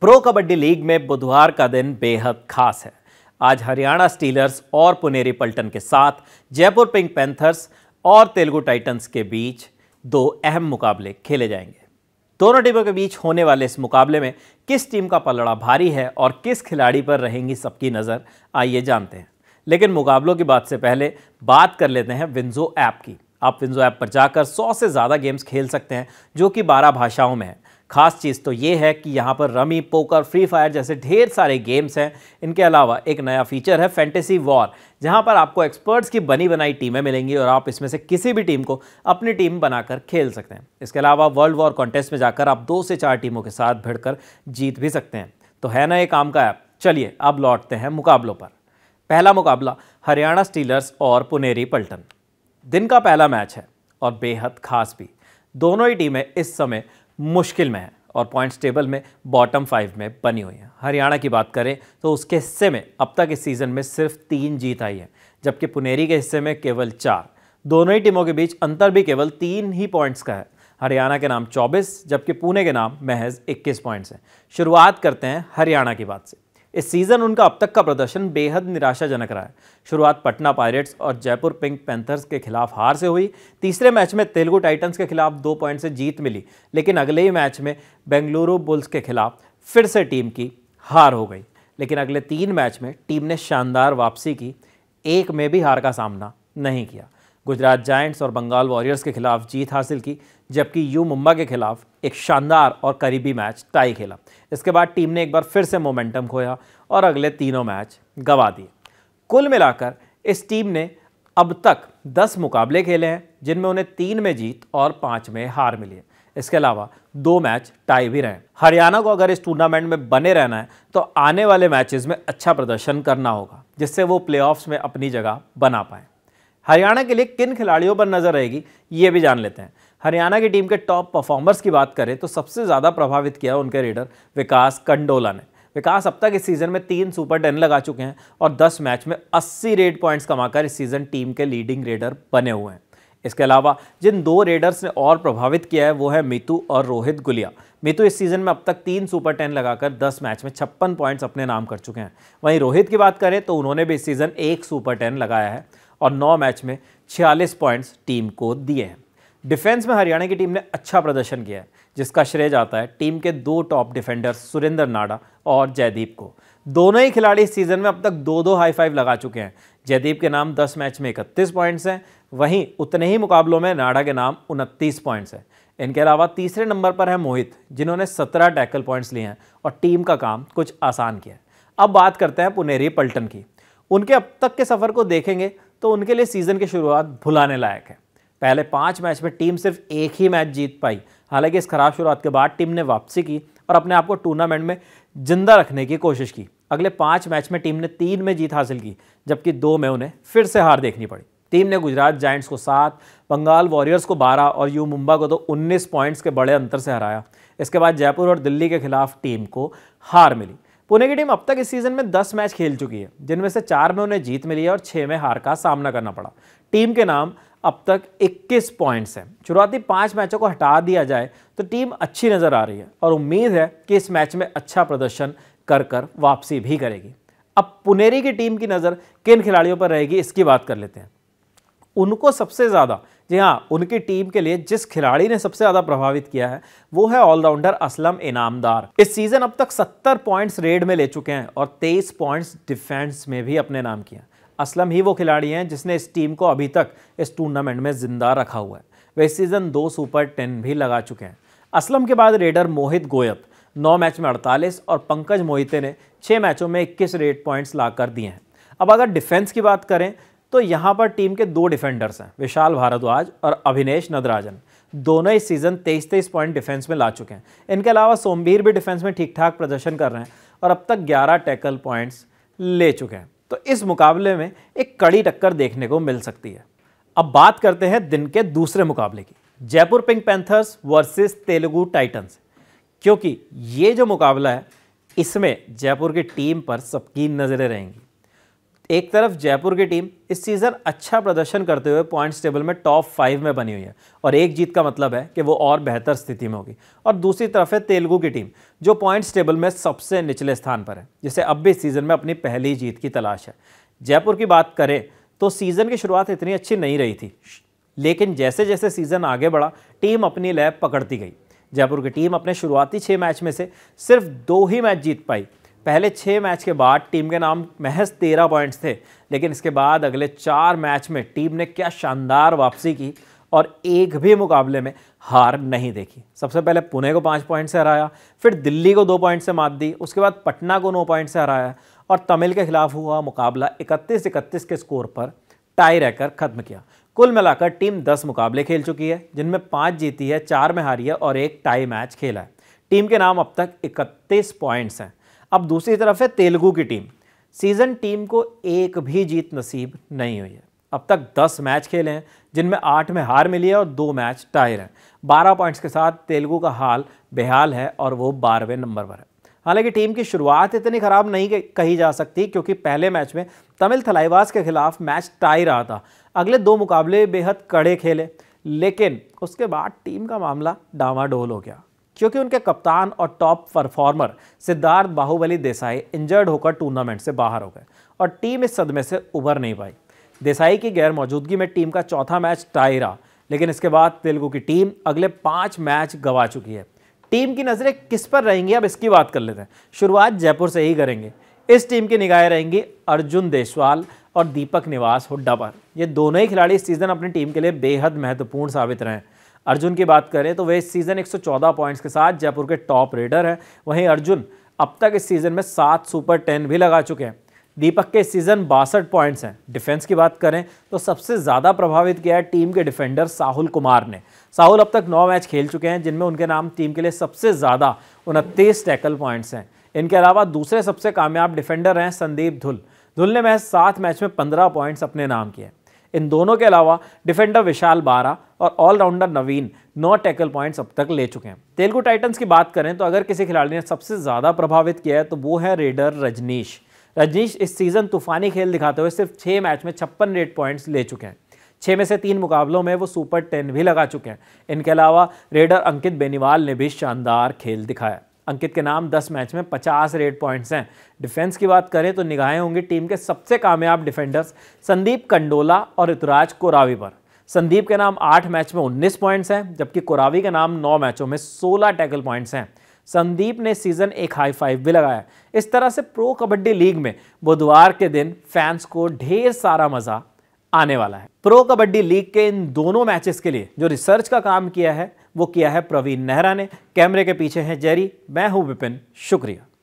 pro kabaddi league में बुधवार का दिन बेहद खास है आज हरियाणा स्टीलर्स और पुनेरी पल्टन के साथ जयपुर पिंक पैंथर्स और तेलुगु टाइटंस के बीच दो अहम मुकाबले खेले जाएंगे दोनों टीमों के बीच होने वाले इस मुकाबले में किस टीम का पलड़ा भारी है और किस खिलाड़ी पर रहेंगी सबकी नज़र आइए जानते हैं लेकिन मुकाबलों की बात से पहले बात कर लेते हैं विंजो ऐप की आप विंजो ऐप पर जाकर 100 से ज़्यादा गेम्स खेल सकते हैं जो कि 12 भाषाओं में है खास चीज़ तो ये है कि यहाँ पर रमी पोकर फ्री फायर जैसे ढेर सारे गेम्स हैं इनके अलावा एक नया फीचर है फैंटेसी वॉर जहाँ पर आपको एक्सपर्ट्स की बनी बनाई टीमें मिलेंगी और आप इसमें से किसी भी टीम को अपनी टीम बनाकर खेल सकते हैं इसके अलावा वर्ल्ड वॉर कॉन्टेस्ट में जाकर आप दो से चार टीमों के साथ भिड़कर जीत भी सकते हैं तो है ना ये काम का ऐप चलिए अब लौटते हैं मुकाबलों पर पहला मुकाबला हरियाणा स्टीलर्स और पुनेरी पल्टन दिन का पहला मैच है और बेहद खास भी दोनों ही टीमें इस समय मुश्किल में हैं और पॉइंट्स टेबल में बॉटम फाइव में बनी हुई हैं हरियाणा की बात करें तो उसके हिस्से में अब तक इस सीज़न में सिर्फ तीन जीत आई है जबकि पुनेरी के हिस्से में केवल चार दोनों ही टीमों के बीच अंतर भी केवल तीन ही पॉइंट्स का है हरियाणा के नाम 24 जबकि पुणे के नाम महज 21 पॉइंट्स हैं शुरुआत करते हैं हरियाणा की बात से इस सीज़न उनका अब तक का प्रदर्शन बेहद निराशाजनक रहा है शुरुआत पटना पायरेट्स और जयपुर पिंक पैंथर्स के खिलाफ हार से हुई तीसरे मैच में तेलुगु टाइटंस के खिलाफ दो पॉइंट से जीत मिली लेकिन अगले ही मैच में बेंगलुरु बुल्स के खिलाफ फिर से टीम की हार हो गई लेकिन अगले तीन मैच में टीम ने शानदार वापसी की एक में भी हार का सामना नहीं किया गुजरात जायंट्स और बंगाल वॉरियर्स के खिलाफ जीत हासिल की जबकि यू मुंबा के खिलाफ एक शानदार और करीबी मैच टाई खेला इसके बाद टीम ने एक बार फिर से मोमेंटम खोया और अगले तीनों मैच गंवा दिए कुल मिलाकर इस टीम ने अब तक 10 मुकाबले खेले हैं जिनमें उन्हें तीन में जीत और पाँच में हार मिली है इसके अलावा दो मैच टाई भी रहे हरियाणा को अगर इस टूर्नामेंट में बने रहना है तो आने वाले मैचेस में अच्छा प्रदर्शन करना होगा जिससे वो प्लेऑफ्स में अपनी जगह बना पाएँ हरियाणा के लिए किन खिलाड़ियों पर नजर रहेगी ये भी जान लेते हैं हरियाणा की टीम के टॉप परफॉर्मर्स की बात करें तो सबसे ज़्यादा प्रभावित किया उनके रीडर विकास कंडोला ने विकास अब तक इस सीज़न में तीन सुपर टेन लगा चुके हैं और 10 मैच में 80 रेड पॉइंट्स कमाकर इस सीज़न टीम के लीडिंग रेडर बने हुए हैं इसके अलावा जिन दो रेडर्स ने और प्रभावित किया है वो है मीतू और रोहित गुलिया मितू इस सीज़न में अब तक तीन सुपर टेन लगाकर दस मैच में छप्पन पॉइंट्स अपने नाम कर चुके हैं वहीं रोहित की बात करें तो उन्होंने भी इस सीज़न एक सुपर टेन लगाया है और नौ मैच में छियालीस पॉइंट्स टीम को दिए हैं डिफेंस में हरियाणा की टीम ने अच्छा प्रदर्शन किया है जिसका श्रेय जाता है टीम के दो टॉप डिफेंडर्स सुरेंद्र नाडा और जयदीप को दोनों ही खिलाड़ी इस सीजन में अब तक दो दो हाई फाइव लगा चुके हैं जयदीप के नाम 10 मैच में इकतीस पॉइंट्स हैं वहीं उतने ही मुकाबलों में नाडा के नाम उनतीस पॉइंट्स हैं इनके अलावा तीसरे नंबर पर है मोहित जिन्होंने 17 टैकल पॉइंट्स लिए हैं और टीम का काम कुछ आसान किया है अब बात करते हैं पुनेरी पल्टन की उनके अब तक के सफ़र को देखेंगे तो उनके लिए सीज़न की शुरुआत भुलाने लायक है पहले पाँच मैच में टीम सिर्फ एक ही मैच जीत पाई हालांकि इस खराब शुरुआत के बाद टीम ने वापसी की और अपने आप को टूर्नामेंट में जिंदा रखने की कोशिश की अगले पाँच मैच में टीम ने तीन में जीत हासिल की जबकि दो में उन्हें फिर से हार देखनी पड़ी टीम ने गुजरात जायंट्स को सात बंगाल वॉरियर्स को बारह और यू मुंबा को तो उन्नीस पॉइंट्स के बड़े अंतर से हराया इसके बाद जयपुर और दिल्ली के खिलाफ टीम को हार मिली पुणे की टीम अब तक इस सीजन में 10 मैच खेल चुकी है जिनमें से चार में उन्हें जीत मिली है और छः में हार का सामना करना पड़ा टीम के नाम अब तक 21 पॉइंट्स हैं शुरुआती पांच मैचों को हटा दिया जाए तो टीम अच्छी नज़र आ रही है और उम्मीद है कि इस मैच में अच्छा प्रदर्शन कर कर वापसी भी करेगी अब पुनेरी की टीम की नज़र किन खिलाड़ियों पर रहेगी इसकी बात कर लेते हैं उनको सबसे ज़्यादा जी हाँ उनकी टीम के लिए जिस खिलाड़ी ने सबसे ज्यादा प्रभावित किया है वो है ऑलराउंडर असलम इनामदार इस सीजन अब तक 70 पॉइंट्स रेड में ले चुके हैं और 23 पॉइंट्स डिफेंस में भी अपने नाम किए हैं असलम ही वो खिलाड़ी हैं जिसने इस टीम को अभी तक इस टूर्नामेंट में जिंदा रखा हुआ है वे इस सीजन दो सुपर टेन भी लगा चुके हैं असलम के बाद रेडर मोहित गोयत नौ मैच में अड़तालीस और पंकज मोहिते ने छः मैचों में इक्कीस रेड पॉइंट्स ला कर दिए हैं अब अगर डिफेंस की बात करें तो यहाँ पर टीम के दो डिफेंडर्स हैं विशाल भारद्वाज और अभिनेश नदराजन दोनों ही सीज़न तेईस तेईस पॉइंट डिफेंस में ला चुके हैं इनके अलावा सोमवीर भी डिफेंस में ठीक ठाक प्रदर्शन कर रहे हैं और अब तक ग्यारह टैकल पॉइंट्स ले चुके हैं तो इस मुकाबले में एक कड़ी टक्कर देखने को मिल सकती है अब बात करते हैं दिन के दूसरे मुकाबले की Jaipur pink panthers versus Telugu titans क्योंकि ये जो मुकाबला है इसमें जयपुर की टीम पर सबकी नज़रें रहेंगी एक तरफ जयपुर की टीम इस सीज़न अच्छा प्रदर्शन करते हुए पॉइंट्स टेबल में टॉप फाइव में बनी हुई है और एक जीत का मतलब है कि वो और बेहतर स्थिति में होगी और दूसरी तरफ है तेलुगु की टीम जो पॉइंट्स टेबल में सबसे निचले स्थान पर है जिसे अब भी सीज़न में अपनी पहली जीत की तलाश है जयपुर की बात करें तो सीज़न की शुरुआत इतनी अच्छी नहीं रही थी लेकिन जैसे जैसे सीज़न आगे बढ़ा टीम अपनी लैब पकड़ती गई जयपुर की टीम अपने शुरुआती छः मैच में से सिर्फ दो ही मैच जीत पाई पहले छः मैच के बाद टीम के नाम महज तेरह पॉइंट्स थे लेकिन इसके बाद अगले चार मैच में टीम ने क्या शानदार वापसी की और एक भी मुकाबले में हार नहीं देखी सबसे पहले पुणे को पाँच पॉइंट से हराया फिर दिल्ली को दो पॉइंट से मात दी उसके बाद पटना को नौ पॉइंट से हराया और तमिल के खिलाफ हुआ मुकाबला इकतीस इकतीस के स्कोर पर टाई रहकर खत्म किया कुल मिलाकर टीम दस मुकाबले खेल चुकी है जिनमें पाँच जीती है चार में हारी है और एक टाई मैच खेला है टीम के नाम अब तक इकतीस पॉइंट्स हैं अब दूसरी तरफ है तेलुगु की टीम सीजन टीम को एक भी जीत नसीब नहीं हुई है अब तक 10 मैच खेले हैं जिनमें आठ में हार मिली है और दो मैच टायर हैं 12 पॉइंट्स के साथ तेलुगु का हाल बेहाल है और वो बारहवें नंबर पर है हालांकि टीम की शुरुआत इतनी ख़राब नहीं कही जा सकती क्योंकि पहले मैच में तमिल थलाईवास के खिलाफ मैच टाई रहा था अगले दो मुकाबले बेहद कड़े खेले लेकिन उसके बाद टीम का मामला डामाडोल हो गया क्योंकि उनके कप्तान और top performer Siddharth Bahubali Desai injured होकर टूर्नामेंट से बाहर हो गए और टीम इस सदमे से उभर नहीं पाई देसाई की गैर मौजूदगी में टीम का चौथा मैच टाई रहा लेकिन इसके बाद तेलुगु की टीम अगले पाँच मैच गंवा चुकी है टीम की नज़रें किस पर रहेंगी अब इसकी बात कर लेते हैं शुरुआत जयपुर से ही करेंगे इस टीम की निगाहें रहेंगी अर्जुन देशवाल और दीपक निवास हुड्डा पर ये दोनों ही खिलाड़ी इस सीज़न अपनी टीम के लिए बेहद महत्वपूर्ण साबित रहे हैं अर्जुन की बात करें तो वे इस सीज़न 114 पॉइंट्स के साथ जयपुर के टॉप रेडर हैं वहीं अर्जुन अब तक इस सीज़न में सात सुपर टेन भी लगा चुके हैं दीपक के सीज़न बासठ पॉइंट्स हैं डिफेंस की बात करें तो सबसे ज़्यादा प्रभावित किया है टीम के डिफेंडर साहुल कुमार ने साहुल अब तक नौ मैच खेल चुके हैं जिनमें उनके नाम टीम के लिए सबसे ज़्यादा उनतीस टैकल पॉइंट्स हैं इनके अलावा दूसरे सबसे कामयाब डिफेंडर हैं संदीप धुल धुल ने महज सात मैच में पंद्रह पॉइंट्स अपने नाम किए इन दोनों के अलावा डिफेंडर विशाल बारह और ऑलराउंडर नवीन नौ टैकल पॉइंट्स अब तक ले चुके हैं तेलुगु टाइटंस की बात करें तो अगर किसी खिलाड़ी ने सबसे ज़्यादा प्रभावित किया है तो वो है रेडर रजनीश रजनीश इस सीज़न तूफानी खेल दिखाते हुए सिर्फ छः मैच में छप्पन रेड पॉइंट्स ले चुके हैं छः में से तीन मुकाबलों में वो सुपर टेन भी लगा चुके हैं इनके अलावा रेडर अंकित बेनीवाल ने भी शानदार खेल दिखाया अंकित के नाम 10 मैच में 50 रेड पॉइंट्स हैं डिफेंस की बात करें तो निगाहें होंगी टीम के सबसे कामयाब डिफेंडर्स संदीप कंडोला और ऋतुराज कोरावी पर संदीप के नाम आठ मैच में उन्नीस पॉइंट्स हैं जबकि कुरावी के नाम नौ मैचों में सोलह टैकल पॉइंट्स हैं संदीप ने सीजन एक हाई फाइव भी लगाया इस तरह से प्रो कबड्डी लीग में बुधवार के दिन फैंस को ढेर सारा मजा आने वाला है प्रो कबड्डी लीग के इन दोनों मैचेस के लिए जो रिसर्च का काम किया है वो किया है प्रवीण नेहरा ने कैमरे के पीछे हैं जेरी मैं हूं विपिन शुक्रिया